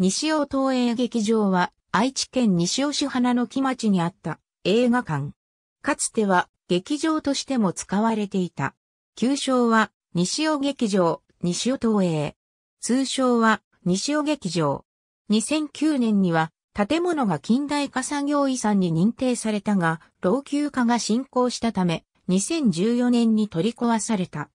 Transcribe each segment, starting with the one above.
西尾東映劇場は愛知県西尾市花の木町にあった映画館。かつては劇場としても使われていた。旧称は西尾劇場、西尾東映。通称は西尾劇場。2009年には建物が近代化産業遺産に認定されたが、老朽化が進行したため、2014年に取り壊された。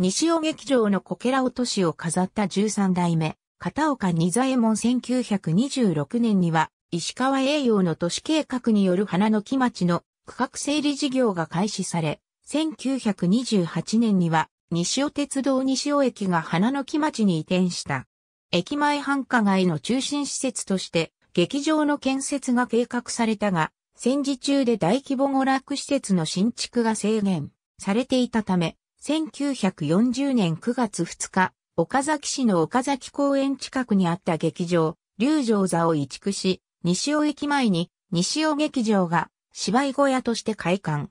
西尾劇場のこけら落としを飾った13代目、片岡仁左衛門1926年には、石川栄養の都市計画による花の木町の区画整理事業が開始され、1928年には、西尾鉄道西尾駅が花の木町に移転した。駅前繁華街の中心施設として、劇場の建設が計画されたが、戦時中で大規模娯楽施設の新築が制限されていたため、1940年9月2日、岡崎市の岡崎公園近くにあった劇場、龍城座を移築し、西尾駅前に西尾劇場が芝居小屋として開館。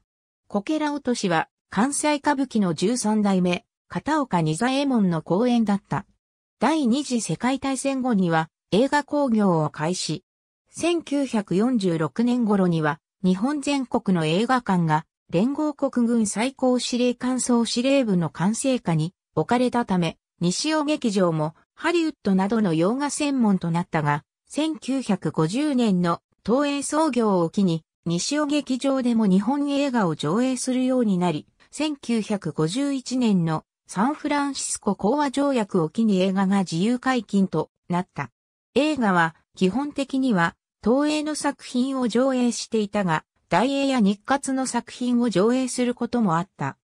コケラ落としは関西歌舞伎の13代目、片岡二座衛門の公演だった。第二次世界大戦後には映画興行を開始。1946年頃には日本全国の映画館が連合国軍最高司令官総司令部の管制下に置かれたため、西尾劇場もハリウッドなどの洋画専門となったが、1950年の東映創業を機に、西尾劇場でも日本映画を上映するようになり、1951年のサンフランシスコ講和条約を機に映画が自由解禁となった。映画は基本的には東映の作品を上映していたが、大映や日活の作品を上映することもあった。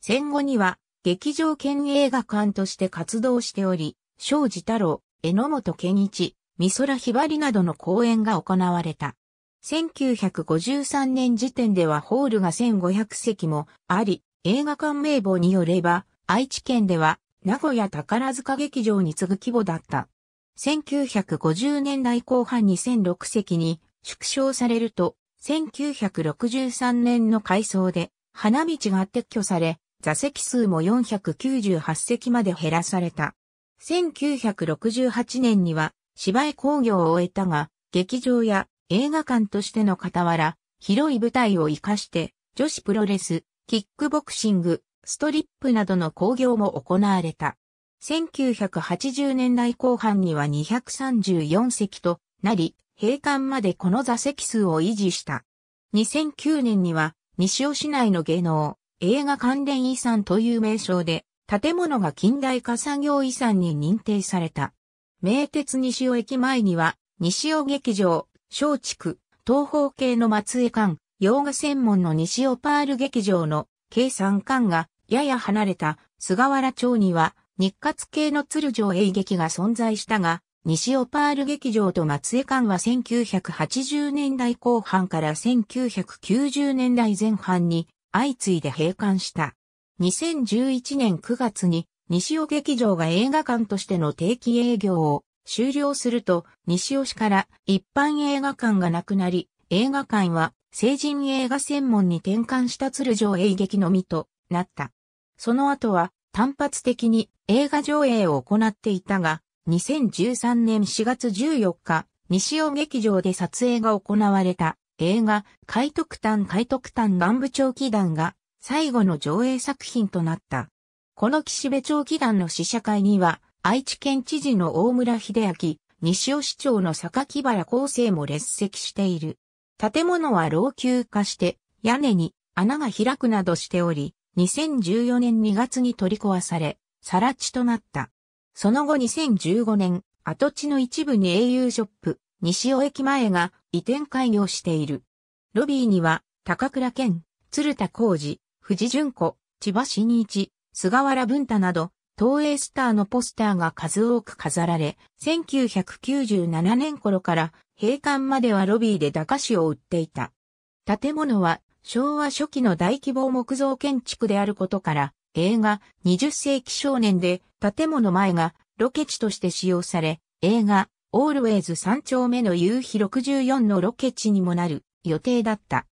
戦後には劇場兼映画館として活動しており、庄司太郎、榎本健一、美空ひばりなどの公演が行われた。1953年時点ではホールが1500席もあり、映画館名簿によれば、愛知県では名古屋宝塚劇場に次ぐ規模だった。1950年代後半2006席に縮小されると、1963年の改装で花道が撤去され、座席数も498席まで減らされた。1968年には芝居工業を終えたが、劇場や映画館としての傍ら、広い舞台を活かして、女子プロレス、キックボクシング、ストリップなどの工業も行われた。1980年代後半には234席となり、閉館までこの座席数を維持した。2009年には、西尾市内の芸能、映画関連遺産という名称で、建物が近代化産業遺産に認定された。名鉄西尾駅前には、西尾劇場、松竹、東方系の松江館、洋画専門の西尾パール劇場の計算館がやや離れた菅原町には日活系の鶴城営劇が存在したが、西尾パール劇場と松江館は1980年代後半から1990年代前半に相次いで閉館した。2011年9月に西尾劇場が映画館としての定期営業を終了すると西尾市から一般映画館がなくなり、映画館は成人映画専門に転換した鶴上映劇のみとなった。その後は単発的に映画上映を行っていたが、2013年4月14日、西尾劇場で撮影が行われた映画、海徳丹海徳丹南部長期団が最後の上映作品となった。この岸辺長期団の試写会には、愛知県知事の大村秀明、西尾市長の坂木原厚生も列席している。建物は老朽化して、屋根に穴が開くなどしており、2014年2月に取り壊され、さら地となった。その後2015年、跡地の一部に英雄ショップ、西尾駅前が移転開業している。ロビーには、高倉健、鶴田浩二、藤淳子、千葉真一、菅原文太など、東映スターのポスターが数多く飾られ、1997年頃から閉館まではロビーで駄菓子を売っていた。建物は昭和初期の大規模木造建築であることから、映画20世紀少年で建物前がロケ地として使用され、映画オールウェイズ3丁目の夕日64のロケ地にもなる予定だった。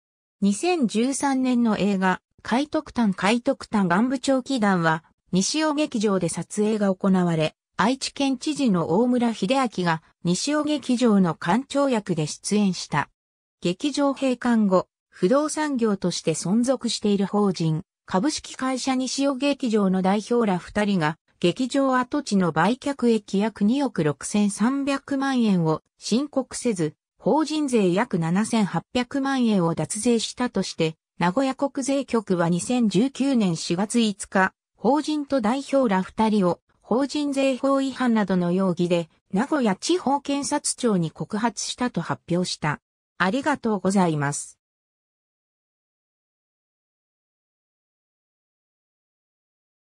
2013年の映画、海徳丹海徳丹岩部長祈団は、西尾劇場で撮影が行われ、愛知県知事の大村秀明が西尾劇場の館長役で出演した。劇場閉館後、不動産業として存続している法人、株式会社西尾劇場の代表ら二人が劇場跡地の売却益約2億6300万円を申告せず、法人税約7800万円を脱税したとして、名古屋国税局は2019年4月5日、法人と代表ら2人を法人税法違反などの容疑で、名古屋地方検察庁に告発したと発表した。ありがとうございます。